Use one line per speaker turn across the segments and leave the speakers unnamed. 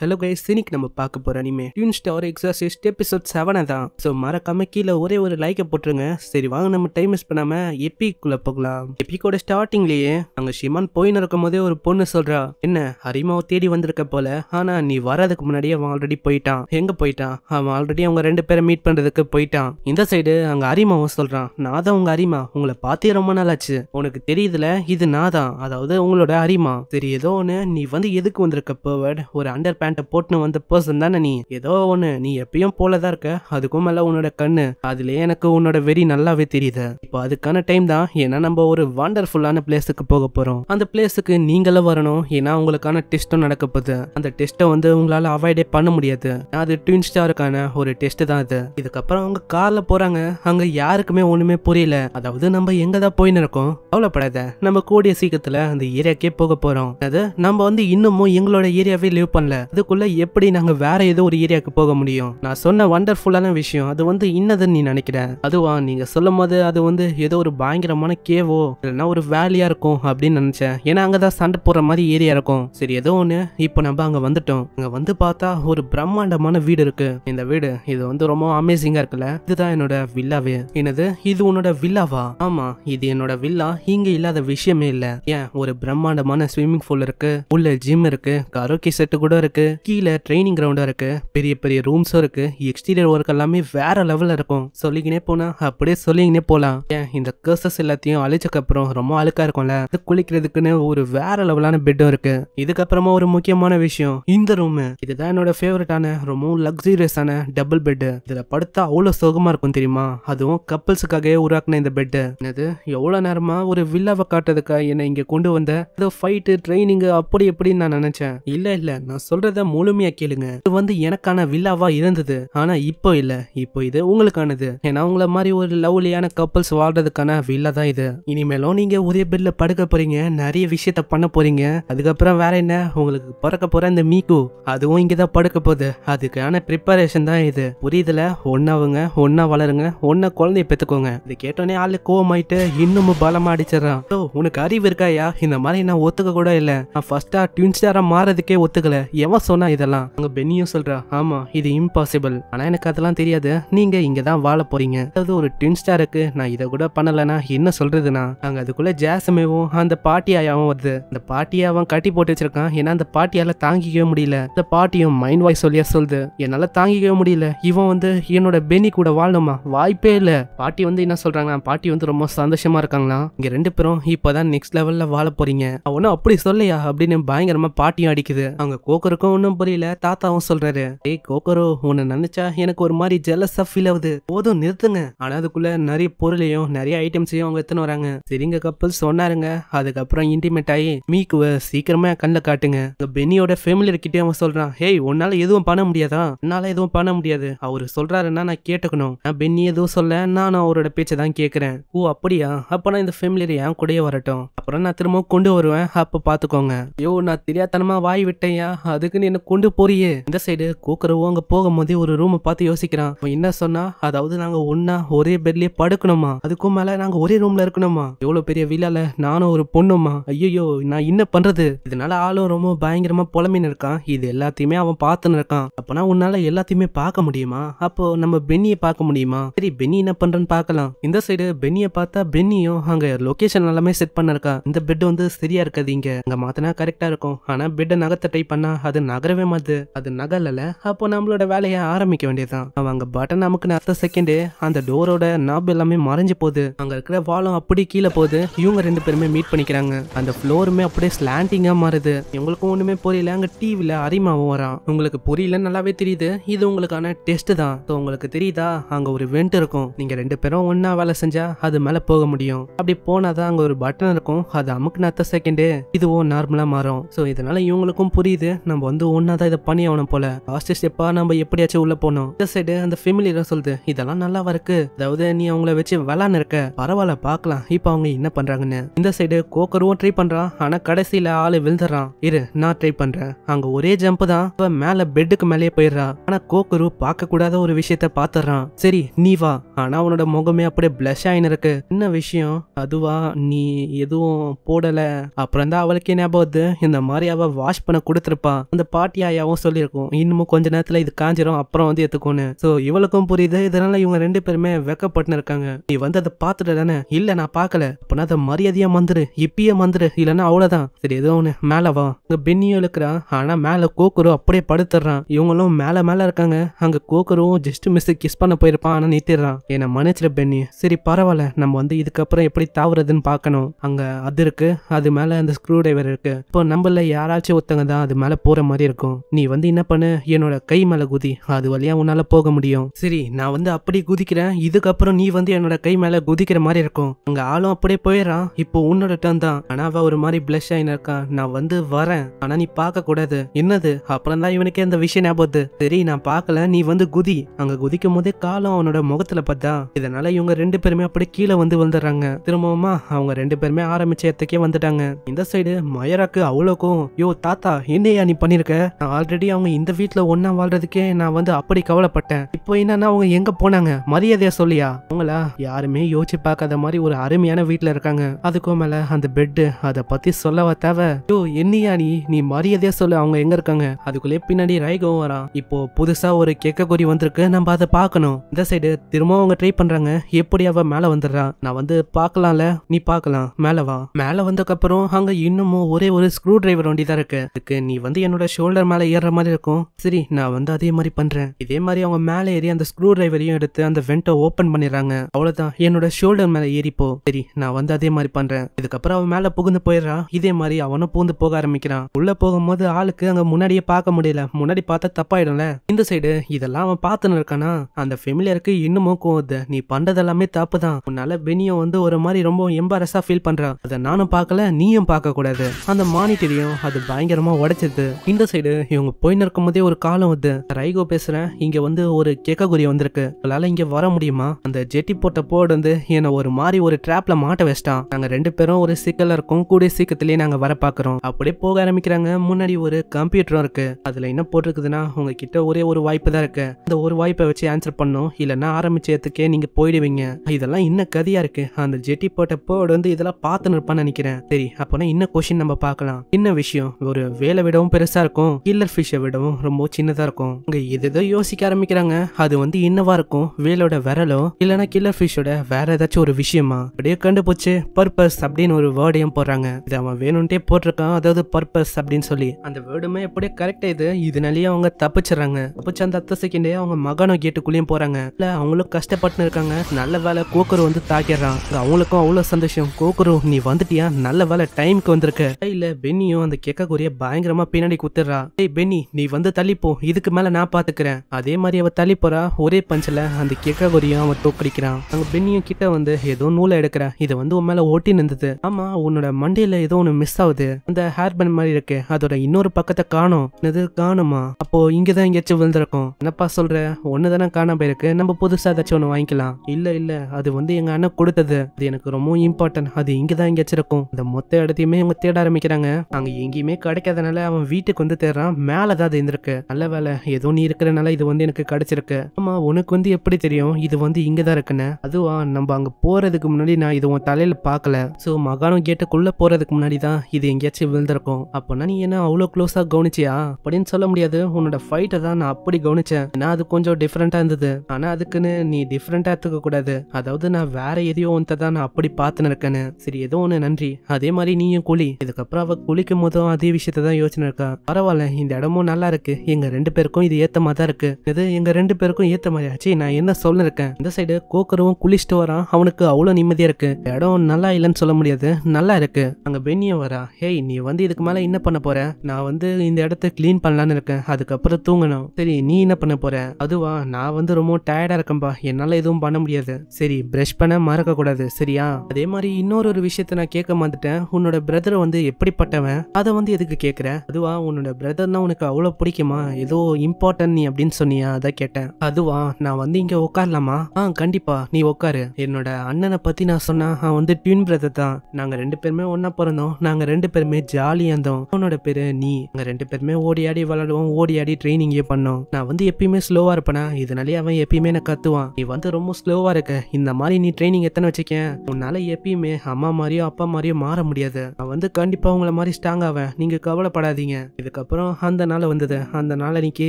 hello guys இன்னைக்கு நம்ம பார்க்க போகிற anime Twin Star Exorcist episode செவனை தான் ஸோ மறக்காம கீழே ஒரே ஒரு லைக்கை போட்டுருங்க சரி வாங்க நம்ம டைம் வேஸ்ட் பண்ணாமல் எப்பிக்குள்ளே போகலாம் எப்பிக்கோட ஸ்டார்டிங்லேயே அங்கே ஷிமான் போய் நடக்கும் போதே ஒரு பொண்ணு சொல்கிறா என்ன அரிமாவை தேடி வந்திருக்க போல ஆனால் நீ வர்றதுக்கு முன்னாடியே அவன் ஆல்ரெடி போயிட்டான் எங்கே போயிட்டான் அவன் ஆல்ரெடி அவங்க ரெண்டு பேரை மீட் பண்ணுறதுக்கு போயிட்டான் இந்த சைடு அங்கே அரிமாவும் சொல்கிறான் நான் தான் உங்கள் அரிமா உங்களை பார்த்தே ரொம்ப நாள் ஆச்சு உனக்கு தெரியுதுல இது நான் தான் அதாவது உங்களோட அரிமா சரி ஏதோ ஒன்று நீ வந்து எதுக்கு வந்திருக்க போவட் ஒரு அண்டர் பேண்ட்டை போட்டுன்னு வந்த பர்சன் தானே நீ ஏதோ ஒன்று நீ எப்பயும் போல தான் இருக்க அதுக்கும் மேலே உன்னோட கண்ணு அதுலேயே எனக்கு உன்னோட வெறி நல்லாவே தெரியுது இப்போ அதுக்கான டைம் தான் ஏன்னா நம்ம ஒரு வண்டர்ஃபுல்லான பிளேஸுக்கு போக போகிறோம் அந்த பிளேஸுக்கு நீங்களும் வரணும் ஏன்னா உங்களுக்கான டெஸ்ட்டும் நடக்க போகுது அந்த டெஸ்ட்டை வந்து உங்களால் அவாய்டே பண்ண முடியாது அது ட்வின் ஸ்டாருக்கான ஒரு டெஸ்ட் தான் அது இதுக்கப்புறம் அவங்க காரில் போகிறாங்க அங்கே யாருக்குமே ஒன்றுமே புரியல அதாவது நம்ம எங்கே தான் போயின்னு இருக்கோம் கவலைப்படாத நம்ம கூடிய சீக்கிரத்தில் அந்த ஏரியாக்கே போக போகிறோம் அது நம்ம வந்து இன்னமும் எங்களோட ஏரியாவே லீவ் பண்ணல அதுக்குள்ளே எப்படி நாங்கள் வேற ஏதோ ஒரு ஏரியாவுக்கு போக முடியும் நான் சொன்ன வண்டர்ஃபுல்லான விஷயம் அது வந்து இன்னதுன்னு நீ நினைக்கிறேன் அதுவா நீங்கள் சொல்லும் போது அது வந்து ஏதோ ஒரு பயங்கரமான கேவோ இல்லைன்னா ஒரு வேலையாக இருக்கும் அப்படின்னு நினச்சேன் ஏன்னா அங்கே தான் சண்டை போடுற மாதிரி ஏரியா இருக்கும் சரி ஏதோ ஒன்று இப்போ நம்ம அங்கே வந்துட்டோம் அங்கே வந்து பார்த்தா ஒரு பிரம்மாண்டமான வீடு இருக்கு இந்த வீடு இது வந்து ரொம்ப அமேசிங்காக இருக்குல்ல இதுதான் என்னோட வில்லாவே என்னது இது உன்னோட வில்லாவா ஆமாம் இது என்னோட வில்லா இங்கே இல்லாத விஷயமே இல்லை ஏன் ஒரு பிரம்மாண்டமான ஸ்விம்மிங் பூல் இருக்கு உள்ள ஜிம் இருக்கு கரோக்கி செட்டு கூட இருக்கு இருக்கு கீழே ட்ரைனிங் கிரவுண்டா இருக்கு பெரிய பெரிய ரூம்ஸும் இருக்கு எக்ஸ்டீரியர் ஒர்க் எல்லாமே வேற லெவல்ல இருக்கும் சொல்லிக்கினே போனா அப்படியே சொல்லிக்கினே போலாம் ஏன் இந்த கர்சஸ் எல்லாத்தையும் அழிச்சக்கப்புறம் ரொம்ப அழுக்கா இருக்கும்ல அது குளிக்கிறதுக்குன்னு ஒரு வேற லெவலான பெட்டும் இருக்கு இதுக்கப்புறமா ஒரு முக்கியமான விஷயம் இந்த ரூம் இதுதான் என்னோட ஃபேவரட்டான ரொம்பவும் லக்ஸூரியஸான டபுள் பெட்டு இதுல படுத்தா அவ்வளவு சோகமா இருக்கும் தெரியுமா அதுவும் கப்பல்ஸுக்காகவே உருவாக்குன இந்த பெட்டு என்னது எவ்வளவு நேரமா ஒரு வில்லாவை காட்டுறதுக்காக என்னை இங்க கொண்டு வந்த ஏதோ ஃபைட்டு ட்ரைனிங் அப்படி எப்படின்னு நான் நினைச்சேன் இல்ல இல்ல நான் சொல்றது சொல்றத முழுமையா கேளுங்க இது வந்து எனக்கான வில்லாவா இருந்தது ஆனா இப்போ இல்ல இப்போ இது உங்களுக்கானது ஏன்னா உங்களை மாதிரி ஒரு லவ்லியான கப்பல்ஸ் வாழ்றதுக்கான வில்லா தான் இது இனிமேலும் நீங்க ஒரே பெட்ல படுக்க போறீங்க நிறைய விஷயத்த பண்ண போறீங்க அதுக்கப்புறம் வேற என்ன உங்களுக்கு பிறக்க போற இந்த மீக்கு அதுவும் இங்கதான் படுக்க போகுது அதுக்கான ப்ரிப்பரேஷன் தான் இது புரியுதுல ஒன்னாவுங்க ஒன்னா வளருங்க ஒன்னா குழந்தைய பெத்துக்கோங்க இது கேட்டோன்னே ஆளு கோவமாயிட்டு இன்னமும் பலமா அடிச்சிடறான் ஓ உனக்கு அறிவு இருக்காயா இந்த மாதிரி நான் ஒத்துக்க கூட இல்ல நான் ஃபர்ஸ்டா ட்வின் ஸ்டாரா மாறதுக்கே ஒத்துக்கல எவன் சொன்னா இதெல்லாம் அங்க பென்னியும் சொல்றா ஆமா இது இம்பாசிபிள் ஆனா எனக்கு அதெல்லாம் தெரியாது நீங்க இங்க தான் வாழ போறீங்க அதாவது ஒரு ட்வின் ஸ்டாருக்கு நான் இதை கூட பண்ணலன்னா என்ன சொல்றதுன்னா அங்க அதுக்குள்ள ஜாசமேவும் அந்த பாட்டியாயாவும் வருது அந்த பாட்டியாவும் கட்டி போட்டு வச்சிருக்கான் ஏன்னா அந்த பாட்டியால தாங்கிக்கவே முடியல அந்த பாட்டியும் மைண்ட் வாய்ஸ் சொல்லியா சொல்லுது என்னால தாங்கிக்கவே முடியல இவன் வந்து என்னோட பெனி கூட வாழணுமா வாய்ப்பே இல்ல பாட்டி வந்து என்ன சொல்றாங்க பாட்டி வந்து ரொம்ப சந்தோஷமா இருக்காங்களாம் இங்க ரெண்டு பேரும் இப்பதான் நெக்ஸ்ட் லெவல்ல வாழ போறீங்க அவனும் அப்படி சொல்லையா அப்படின்னு பயங்கரமா பாட்டியும் அடிக்குது அவங்க கோக்கருக்கும் ஒன்றும் புரியல தாத்தாவும் சொல்றாரு ஏய் கோக்கரோ உன்னை நினைச்சா எனக்கு ஒரு மாதிரி ஜெலஸா ஃபீல் ஆகுது போதும் நிறுத்துங்க ஆனா அதுக்குள்ள நிறைய பொருளையும் நிறைய ஐட்டம்ஸையும் அவங்க எடுத்துன்னு வராங்க சரிங்க கப்பல் சொன்னாருங்க அதுக்கப்புறம் இன்டிமேட் ஆகி மீக்குவ சீக்கிரமா கண்ணில் காட்டுங்க பென்னியோட இருக்கிட்டே அவன் சொல்றான் ஹேய் உன்னால எதுவும் பண்ண முடியாதா என்னால எதுவும் பண்ண முடியாது அவர் சொல்றாருன்னா நான் கேட்டுக்கணும் நான் பென்னி எதுவும் சொல்ல நான் அவரோட பேச்சை தான் கேட்குறேன் ஓ அப்படியா அப்ப நான் இந்த ஃபேமிலியர் என் கூடயே வரட்டும் அப்புறம் நான் திரும்ப கொண்டு வருவேன் அப்போ பார்த்துக்கோங்க ஐயோ நான் தெரியாதனமா வாய் விட்டேயா அதுக்கு என்ன கொண்டு போறியே இந்த சைடு கூக்குறவோ அங்க போகும்போதே ஒரு ரூம் பார்த்து யோசிக்கிறான் அவன் என்ன சொன்னா அதாவது நாங்க ஒன்னா ஒரே பெட்லயே படுக்கணுமா அதுக்கும் மேல நாங்க ஒரே ரூம்ல இருக்கணுமா எவ்வளவு பெரிய விழால நானும் ஒரு பொண்ணுமா ஐயோ நான் என்ன பண்றது இதனால ஆளும் ரொம்ப பயங்கரமா புலமின்னு இருக்கான் இது எல்லாத்தையுமே அவன் பார்த்துன்னு இருக்கான் அப்பனா உன்னால எல்லாத்தையுமே பார்க்க முடியுமா அப்போ நம்ம பென்னியை பார்க்க முடியுமா சரி பென்னி என்ன பண்றேன்னு பார்க்கலாம் இந்த சைடு பென்னியை பார்த்தா பென்னியும் அங்க லொகேஷன் எல்லாமே செட் பண்ணிருக்கா இந்த பெட் வந்து சரியா இருக்காது இங்க அங்க மாத்தினா கரெக்டா இருக்கும் ஆனா பெட்டை நகத்தை ட்ரை பண்ணா அது நகரவே மாது அது நகரல அப்போ நம்மளோட வேலையை ஆரம்பிக்க வேண்டியதுதான் அவன் அங்க பட்டன் நமக்கு அத்த செகண்டு அந்த டோரோட நாப் எல்லாமே மறைஞ்சு போகுது அங்க இருக்கிற வாலம் அப்படி கீழே போகுது இவங்க ரெண்டு பேருமே மீட் பண்ணிக்கிறாங்க அந்த ஃப்ளோருமே அப்படியே ஸ்லாண்டிங்கா மாறுது இவங்களுக்கும் ஒண்ணுமே புரியல அங்க டிவில அரிமாவும் வரான் உங்களுக்கு புரியல நல்லாவே தெரியுது இது உங்களுக்கான டெஸ்ட் தான் ஸோ உங்களுக்கு தெரியுதா அங்க ஒரு வெண்ட் இருக்கும் நீங்க ரெண்டு பேரும் ஒன்னா வேலை செஞ்சா அது மேல போக முடியும் அப்படி போனாதான் அங்க ஒரு பட்டன் இருக்கும் அது அமுக்கு நத்த செகண்டு இதுவோ நார்மலா மாறும் ஸோ இதனால இவங்களுக்கும் புரியுது நம்ம வந்து ஒன்னா தான் இதை பண்ணி ஆகணும் போல லாஸ்ட் ஸ்டெப்பா நம்ம எப்படியாச்சும் உள்ள போனோம் இந்த சைடு அந்த ஃபேமிலியெல்லாம் சொல்லுது இதெல்லாம் நல்லா இருக்கு அதாவது நீ அவங்கள வச்சு விளான்னு இருக்க பரவாயில்ல பாக்கலாம் இப்ப அவங்க என்ன பண்றாங்கன்னு இந்த சைடு கோக்கருவும் ட்ரை பண்றான் ஆனா கடைசியில ஆளு விழுந்துறான் இரு நான் ட்ரை பண்றேன் அங்க ஒரே ஜம்ப் தான் மேல பெட்டுக்கு மேலேயே போயிடுறா ஆனா கோக்கரு பார்க்க கூடாத ஒரு விஷயத்த பாத்துறான் சரி நீ வா ஆனா அவனோட முகமே அப்படியே பிளஷ் ஆயின்னு இருக்கு என்ன விஷயம் அதுவா நீ எதுவும் போடல அப்புறம் தான் அவளுக்கு ஞாபகம் இந்த மாதிரி அவ வாஷ் பண்ண கொடுத்துருப்பா அந்த பாட்டி ஆயாவும் சொல்லியிருக்கும் இன்னமும் கொஞ்ச நேரத்தில் இது காஞ்சிரும் அப்புறம் வந்து எத்துக்கோனு ஸோ இவளுக்கும் புரியுது இதனால இவங்க ரெண்டு பேருமே வெக்கப்பட்டு இருக்காங்க நீ வந்து அதை பாத்துட்டு தானே இல்லை நான் பார்க்கல அப்படின்னா அதை மரியாதையா மந்துரு இப்பயே மந்துரு இல்லைன்னா அவ்வளவுதான் சரி ஏதோ ஒன்று மேலே வா இங்கே பென்னியும் இருக்கிறான் ஆனால் மேலே கோக்குரு அப்படியே படுத்துடுறான் இவங்களும் மேலே மேலே இருக்காங்க அங்கே கோக்குருவும் ஜஸ்ட் மிஸ் கிஸ் பண்ண போயிருப்பான் ஆனால் நிறுத்திடுறான் என்னை மன்னிச்சிட பென்னி சரி பரவாயில்ல நம்ம வந்து இதுக்கப்புறம் எப்படி தாவுறதுன்னு பார்க்கணும் அங்கே அது இருக்கு அது மேலே அந்த ஸ்க்ரூ டிரைவர் இருக்கு இப்போ நம்மள யாராச்சும் ஒருத்தங்க தான் அது மேலே போற மாதிரி மாதிரி இருக்கும் நீ வந்து என்ன பண்ணு என்னோட கை மேலே குதி அது வழியாக உன்னால் போக முடியும் சரி நான் வந்து அப்படி குதிக்கிறேன் இதுக்கப்புறம் நீ வந்து என்னோட கை மேலே குதிக்கிற மாதிரி இருக்கும் அங்கே ஆளும் அப்படியே போயிடறான் இப்போ உன்னோட டர்ன் தான் ஆனால் அவள் ஒரு மாதிரி பிளஷ் ஆகின்னு இருக்கான் நான் வந்து வரேன் ஆனால் நீ பார்க்கக்கூடாது என்னது அப்புறம் தான் இவனுக்கே அந்த விஷயம் ஞாபகத்து சரி நான் பார்க்கல நீ வந்து குதி அங்கே குதிக்கும் போதே காலம் அவனோட முகத்தில் பார்த்தா இதனால இவங்க ரெண்டு பேருமே அப்படியே கீழே வந்து வந்துடுறாங்க திரும்பமா அவங்க ரெண்டு பேருமே ஆரம்பிச்ச இடத்துக்கே வந்துட்டாங்க இந்த சைடு மயராக்கு அவ்வளோக்கும் யோ தாத்தா என்னையா நீ பண்ணிருக்க இருக்க ஆல்ரெடி அவங்க இந்த வீட்டுல ஒன்னா வாழ்றதுக்கே நான் வந்து அப்படி கவலைப்பட்டேன் இப்போ என்னன்னா அவங்க எங்க போனாங்க மரியாதையா சொல்லியா அவங்களா யாருமே யோசிச்சு பார்க்காத மாதிரி ஒரு அருமையான வீட்டுல இருக்காங்க அதுக்கும் மேல அந்த பெட்டு அதை பத்தி சொல்லவா தேவை யோ என்னியா நீ நீ மரியாதையா சொல்லு அவங்க எங்க இருக்காங்க அதுக்குள்ளே பின்னாடி ரைகோ வரான் இப்போ புதுசா ஒரு கேக்கக்குறி வந்திருக்கு நம்ம அதை பார்க்கணும் இந்த சைடு திரும்பவும் அவங்க ட்ரை பண்றாங்க எப்படி அவ மேல வந்துடுறான் நான் வந்து பாக்கலாம்ல நீ பாக்கலாம் மேலவா வா மேலே வந்ததுக்கப்புறம் அங்க இன்னமும் ஒரே ஒரு ஸ்க்ரூ டிரைவர் வண்டிதான் இருக்கு நீ வந்து என்னோட ஷோல்டர் மேலே ஏறுற மாதிரி இருக்கும் சரி நான் வந்து அதே மாதிரி பண்றேன் இதே மாதிரி அவங்க மேலே ஏறி அந்த ஸ்க்ரூ டிரைவரையும் எடுத்து அந்த வெண்டை ஓப்பன் பண்ணிடுறாங்க அவ்வளோதான் என்னோட ஷோல்டர் மேலே ஏறிப்போ சரி நான் வந்து அதே மாதிரி பண்றேன் இதுக்கப்புறம் அவன் மேலே புகுந்து போயிடுறான் இதே மாதிரி அவனும் புகுந்து போக ஆரம்பிக்கிறான் உள்ளே போகும்போது ஆளுக்கு அங்க முன்னாடியே பார்க்க முடியல முன்னாடி பார்த்தா தப்பாயிடும்ல இந்த சைடு இதெல்லாம் அவன் பார்த்துன்னு இருக்கானா அந்த ஃபெமிலியருக்கு இன்னமும் கோவது நீ பண்றது எல்லாமே தப்பு தான் உன்னால பெனியோ வந்து ஒரு மாதிரி ரொம்ப எம்பாரஸா ஃபீல் பண்றான் அதை நானும் பார்க்கல நீயும் பார்க்க கூடாது அந்த மானிட்டரியும் அது பயங்கரமா உடைச்சது இந்த சைடு இவங்க போயின்னு இருக்கும்போதே ஒரு காலம் வந்து ரைகோ பேசுறேன் இங்க வந்து ஒரு கேக்ககுரிய வந்திருக்கு உங்களால இங்க வர முடியுமா அந்த ஜெட்டி போட்ட போர்டு வந்து என்ன ஒரு மாதிரி ஒரு டிராப்ல மாட்ட வச்சிட்டான் நாங்க ரெண்டு பேரும் ஒரு சிக்கலில் இருக்கும் கூடிய சீக்கிரத்திலேயே நாங்க வர பாக்குறோம் அப்படியே போக ஆரம்பிக்கிறாங்க முன்னாடி ஒரு கம்ப்யூட்டரும் இருக்கு அதுல என்ன போட்டிருக்குதுன்னா உங்ககிட்ட ஒரே ஒரு வாய்ப்பு தான் இருக்கு அந்த ஒரு வாய்ப்பை வச்சு ஆன்சர் பண்ணும் இல்லைன்னா ஆரம்பிச்சதுக்கே நீங்க போயிடுவீங்க இதெல்லாம் இன்னும் கதியா இருக்கு அந்த ஜெட்டி போட்ட போர்டு வந்து இதெல்லாம் பார்த்து நிற்பான்னு நினைக்கிறேன் சரி அப்போனா இன்னும் கொஸ்டின் நம்ம பார்க்கலாம் என்ன விஷயம் ஒரு வேலை விடவும் பெருசா இருக்கும் இருக்கும் கில்லர் ஃபிஷ்ஷை விடவும் ரொம்ப சின்னதாக இருக்கும் இங்கே எதோ யோசிக்க ஆரம்பிக்கிறாங்க அது வந்து இன்னவா இருக்கும் வேலோட விரலோ இல்லைன்னா கில்லர் ஃபிஷ்ஷோட வேற ஏதாச்சும் ஒரு விஷயமா அப்படியே கண்டுபிடிச்சு பர்பஸ் அப்படின்னு ஒரு வேர்டையும் போடுறாங்க இது அவன் வேணும்ட்டே போட்டிருக்கான் அதாவது பர்பஸ் அப்படின்னு சொல்லி அந்த வேர்டுமே எப்படியே கரெக்ட் இது இதனாலேயே அவங்க தப்பிச்சிடுறாங்க தப்பிச்ச அந்த அத்தை செகண்டே அவங்க மகனும் கேட்டுக்குள்ளேயும் போறாங்க இல்ல அவங்களும் கஷ்டப்பட்டு இருக்காங்க நல்ல வேலை கோக்கரு வந்து தாக்கிடுறான் அவங்களுக்கும் அவ்வளவு சந்தோஷம் கோக்கரும் நீ வந்துட்டியா நல்ல வேலை டைமுக்கு வந்திருக்க இல்ல பென்னியும் அந்த கேட்கக்கூடிய பயங்கரமா பின்னாடி குத்துறான் வந்துடுறா டேய் பென்னி நீ வந்து தள்ளிப்போ இதுக்கு மேல நான் பாத்துக்கிறேன் அதே மாதிரி அவ தள்ளி போறா ஒரே பஞ்சில் அந்த கேக்ககுரியும் அவன் தோக்கடிக்கிறான் அங்க பென்னியும் கிட்ட வந்து ஏதோ நூலை எடுக்கிற இதை வந்து உன் மேல ஓட்டி நின்றுது ஆமா உன்னோட மண்டையில ஏதோ ஒன்று மிஸ் ஆகுது அந்த ஹேர் பேண்ட் மாதிரி இருக்கு அதோட இன்னொரு பக்கத்தை காணும் இது காணுமா அப்போ இங்கதான் எங்கேயாச்சும் விழுந்திருக்கும் என்னப்பா சொல்ற ஒன்னு தானே காணாம போயிருக்கு நம்ம புதுசா ஏதாச்சும் ஒன்று வாங்கிக்கலாம் இல்ல இல்ல அது வந்து எங்க அண்ணன் கொடுத்தது அது எனக்கு ரொம்ப இம்பார்ட்டன்ட் அது இங்கதான் எங்கேயாச்சும் இருக்கும் இந்த மொத்த இடத்தையுமே இவங்க தேட ஆரம்பிக்கிறாங்க அங்க எங்கேயுமே கிடைக்காதனால அவன் வீட்டுக்கு உனக்கு வந்து தேடுறான் மேலே ஏதாவது இருந்திருக்கு நல்ல வேலை ஏதோ நீ இருக்கிறனால இது வந்து எனக்கு கிடைச்சிருக்கு ஆமா உனக்கு வந்து எப்படி தெரியும் இது வந்து இங்க தான் இருக்குன்னு அதுவா நம்ம அங்க போறதுக்கு முன்னாடி நான் இது உன் தலையில பாக்கல சோ மகானம் கேட்டுக்குள்ள போறதுக்கு முன்னாடி தான் இது எங்கேயாச்சும் விழுந்திருக்கும் அப்பனா நீ என்ன அவ்வளோ க்ளோஸா கவனிச்சியா அப்படின்னு சொல்ல முடியாது உன்னோட ஃபைட்டை தான் நான் அப்படி கவனிச்சேன் ஏன்னா அது கொஞ்சம் டிஃப்ரெண்ட்டாக இருந்தது ஆனா அதுக்குன்னு நீ டிஃப்ரெண்ட்டாக எடுத்துக்க கூடாது அதாவது நான் வேற எதையோ ஒன்றை தான் நான் அப்படி பார்த்துன்னு இருக்கேன்னு சரி ஏதோ ஒன்று நன்றி அதே மாதிரி நீயும் குழி இதுக்கப்புறம் அவள் குளிக்கும் போதும் அதே விஷயத்தை தான் யோசனை இருக்கா பரவாயில்ல இந்த இடமும் நல்லா இருக்கு எங்க ரெண்டு பேருக்கும் இது ஏத்த மாதிரி தான் இருக்கு இது எங்க ரெண்டு பேருக்கும் ஏத்த மாதிரி ஆச்சு நான் என்ன சொல்லிருக்கேன் இந்த சைடு கோக்கரும் குளிச்சுட்டு வரான் அவனுக்கு அவ்வளோ நிம்மதியா இருக்கு இடம் நல்லா இல்லைன்னு சொல்ல முடியாது நல்லா இருக்கு அங்க பெண்ணியும் வரா ஹேய் நீ வந்து இதுக்கு மேல என்ன பண்ண போற நான் வந்து இந்த இடத்த கிளீன் பண்ணலான்னு இருக்கேன் அதுக்கப்புறம் தூங்கணும் சரி நீ என்ன பண்ண போற அதுவா நான் வந்து ரொம்ப டயர்டா இருக்கேன்பா என்னால எதுவும் பண்ண முடியாது சரி பிரஷ் பண்ண மறக்க கூடாது சரியா அதே மாதிரி இன்னொரு ஒரு விஷயத்த நான் கேட்க மாந்துட்டேன் உன்னோட பிரதர் வந்து எப்படிப்பட்டவன் அதை வந்து எதுக்கு கேட்கற அதுவா உன்னோட உன்னோட பிரதர்னா உனக்கு அவ்வளோ பிடிக்குமா ஏதோ இம்பார்ட்டன்ட் நீ அப்படின்னு சொன்னியா அதை கேட்டேன் அதுவா நான் வந்து இங்கே உட்காரலாமா ஆ கண்டிப்பா நீ உட்காரு என்னோட அண்ணனை பற்றி நான் சொன்னா அவன் வந்து ட்வின் பிரதர் தான் நாங்கள் ரெண்டு பேருமே ஒன்றா பிறந்தோம் நாங்கள் ரெண்டு பேருமே ஜாலியாக இருந்தோம் அவனோட பேர் நீ நாங்கள் ரெண்டு பேருமே ஓடி ஆடி விளாடுவோம் ஓடி ஆடி ட்ரைனிங்கே பண்ணோம் நான் வந்து எப்பயுமே ஸ்லோவாக இருப்பேனா இதனாலே அவன் எப்பயுமே நான் கத்துவான் நீ வந்து ரொம்ப ஸ்லோவாக இருக்க இந்த மாதிரி நீ ட்ரைனிங் எத்தனை வச்சுக்கேன் உன்னால் எப்பயுமே அம்மா மாதிரியோ அப்பா மாதிரியோ மாற முடியாது நான் வந்து கண்டிப்பாக உங்களை மாதிரி ஸ்ட்ராங் ஆவேன் நீங்கள் கவலைப்படாதீங்க இது அதுக்கப்புறம் அந்த நாள் வந்தது அந்த நாள் அன்னைக்கு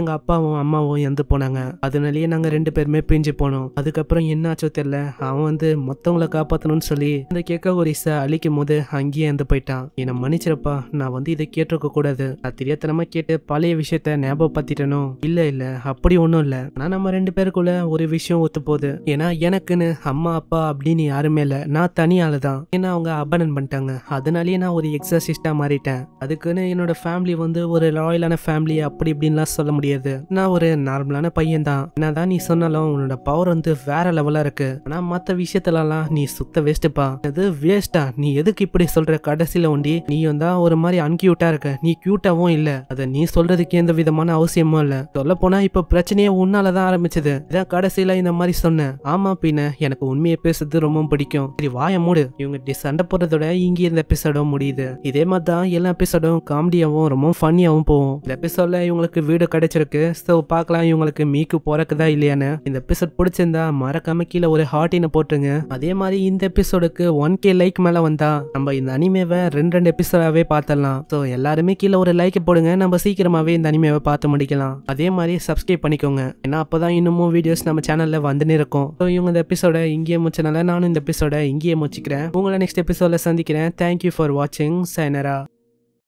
எங்கள் அப்பாவும் அம்மாவும் இறந்து போனாங்க அதனாலேயே நாங்கள் ரெண்டு பேருமே பிரிஞ்சு போனோம் அதுக்கப்புறம் என்னாச்சோ தெரில அவன் வந்து மொத்தவங்கள காப்பாத்தணும்னு சொல்லி அந்த கேட்க ஒரிசை அழிக்கும் போது அங்கேயே இறந்து போயிட்டான் என்னை மன்னிச்சிருப்பா நான் வந்து இதை கேட்டிருக்க கூடாது நான் தெரியாதனமா கேட்டு பழைய விஷயத்த ஞாபகப்படுத்திட்டனும் இல்லை இல்லை அப்படி ஒன்றும் இல்லை ஆனா நம்ம ரெண்டு பேருக்குள்ள ஒரு விஷயம் ஒத்து போகுது ஏன்னா எனக்குன்னு அம்மா அப்பா அப்படின்னு யாருமே இல்லை நான் தனி தான் ஏன்னா அவங்க அபனன் பண்ணிட்டாங்க அதனாலேயே நான் ஒரு எக்ஸசிஸ்டா மாறிட்டேன் அதுக்குன்னு என்னோட ஃபேமிலி வந்து வந்து ஒரு ராயலான ஃபேமிலி அப்படி இப்படின்லாம் சொல்ல முடியாது நான் ஒரு நார்மலான பையன் தான் என்னதான் நீ சொன்னாலும் உன்னோட பவர் வந்து வேற லெவலா இருக்கு ஆனா மத்த விஷயத்துலலாம் நீ சுத்த வேஸ்ட்டுப்பா அது வேஸ்டா நீ எதுக்கு இப்படி சொல்ற கடைசியில ஒண்டி நீ வந்தா ஒரு மாதிரி அன்கியூட்டா இருக்க நீ கியூட்டாவும் இல்ல அதை நீ சொல்றதுக்கு எந்த விதமான அவசியமும் இல்ல சொல்ல போனா இப்ப பிரச்சனையே உன்னாலதான் ஆரம்பிச்சது இதான் கடைசியில இந்த மாதிரி சொன்னேன் ஆமா பின்ன எனக்கு உண்மையை பேசுறது ரொம்ப பிடிக்கும் சரி வாய மூடு இவங்க சண்டை போடுறதோட இங்கே இந்த எபிசோடும் முடியுது இதே மாதிரி தான் எல்லா எபிசோடும் காமெடியாவும் ரொம்ப ஃபன்னியாகவும் போகும் இந்த எபிசோட்ல இவங்களுக்கு வீடு கிடைச்சிருக்கு ஸோ பார்க்கலாம் இவங்களுக்கு மீக்கு போறக்குதா இல்லையானு இந்த எபிசோட் பிடிச்சிருந்தா மறக்காம கீழே ஒரு ஹார்டினை போட்டுருங்க அதே மாதிரி இந்த எபிசோடுக்கு ஒன் கே லைக் மேலே வந்தா நம்ம இந்த அனிமேவை ரெண்டு ரெண்டு எபிசோடாவே பார்த்தலாம் ஸோ எல்லாருமே கீழே ஒரு லைக் போடுங்க நம்ம சீக்கிரமாவே இந்த அனிமேவை பார்த்து முடிக்கலாம் அதே மாதிரி சப்ஸ்கிரைப் பண்ணிக்கோங்க ஏன்னா அப்போதான் இன்னமும் வீடியோஸ் நம்ம சேனல்ல வந்துன்னு இருக்கும் ஸோ இவங்க இந்த எபிசோட இங்கேயே முடிச்சனால நானும் இந்த எபிசோட இங்கேயே முடிச்சுக்கிறேன் உங்களை நெக்ஸ்ட் எபிசோட சந்திக்கிறேன் தேங்க்யூ ஃபார் வாட்சிங் சைனரா